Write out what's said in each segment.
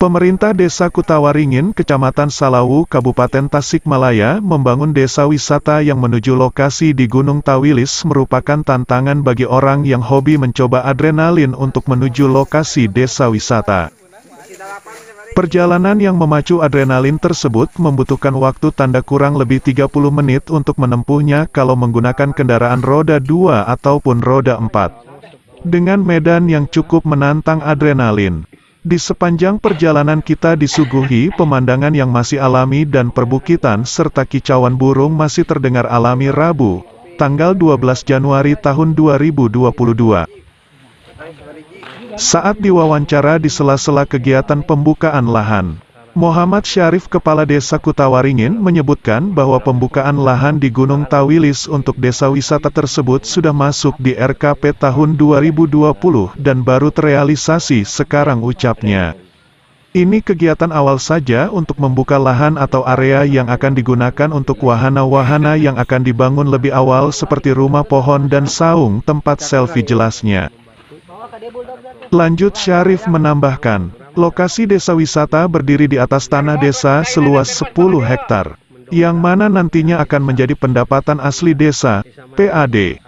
Pemerintah Desa Kutawaringin, Kecamatan Salawu, Kabupaten Tasikmalaya, membangun desa wisata yang menuju lokasi di Gunung Tawilis merupakan tantangan bagi orang yang hobi mencoba adrenalin untuk menuju lokasi desa wisata. Perjalanan yang memacu adrenalin tersebut membutuhkan waktu tanda kurang lebih 30 menit untuk menempuhnya kalau menggunakan kendaraan roda 2 ataupun roda 4. Dengan medan yang cukup menantang adrenalin. Di sepanjang perjalanan kita disuguhi pemandangan yang masih alami dan perbukitan serta kicauan burung masih terdengar alami Rabu, tanggal 12 Januari tahun 2022. Saat diwawancara di sela-sela kegiatan pembukaan lahan, Muhammad Syarif Kepala Desa Kutawaringin menyebutkan bahwa pembukaan lahan di Gunung Tawilis untuk desa wisata tersebut sudah masuk di RKP tahun 2020 dan baru terrealisasi sekarang ucapnya. Ini kegiatan awal saja untuk membuka lahan atau area yang akan digunakan untuk wahana-wahana yang akan dibangun lebih awal seperti rumah pohon dan saung tempat selfie jelasnya. Lanjut Syarif menambahkan, Lokasi desa wisata berdiri di atas tanah desa seluas 10 hektar, yang mana nantinya akan menjadi pendapatan asli desa, PAD.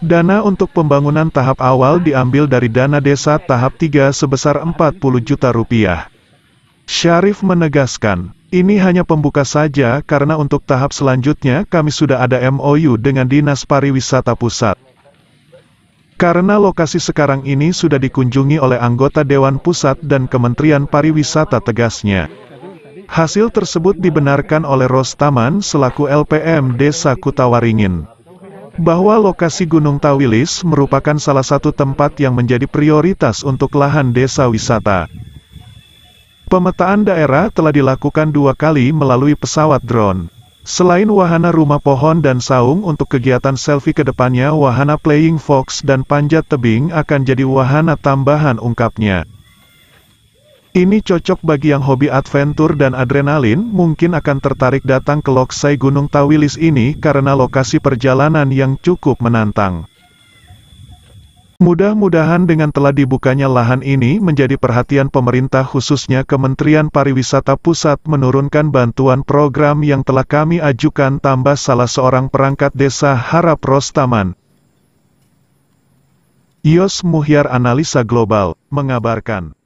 Dana untuk pembangunan tahap awal diambil dari dana desa tahap 3 sebesar 40 juta rupiah. Syarif menegaskan, ini hanya pembuka saja karena untuk tahap selanjutnya kami sudah ada MOU dengan Dinas Pariwisata Pusat. Karena lokasi sekarang ini sudah dikunjungi oleh anggota Dewan Pusat dan Kementerian Pariwisata tegasnya. Hasil tersebut dibenarkan oleh Rostaman selaku LPM Desa Kutawaringin bahwa lokasi Gunung Tawilis merupakan salah satu tempat yang menjadi prioritas untuk lahan desa wisata. Pemetaan daerah telah dilakukan dua kali melalui pesawat drone. Selain wahana rumah pohon dan saung untuk kegiatan selfie ke depannya wahana playing fox dan panjat tebing akan jadi wahana tambahan ungkapnya. Ini cocok bagi yang hobi adventure dan adrenalin, mungkin akan tertarik datang ke Loksai Gunung Tawilis ini karena lokasi perjalanan yang cukup menantang. Mudah-mudahan dengan telah dibukanya lahan ini menjadi perhatian pemerintah khususnya Kementerian Pariwisata Pusat menurunkan bantuan program yang telah kami ajukan tambah salah seorang perangkat desa Harap Rostaman. Yos Muhyar Analisa Global, mengabarkan.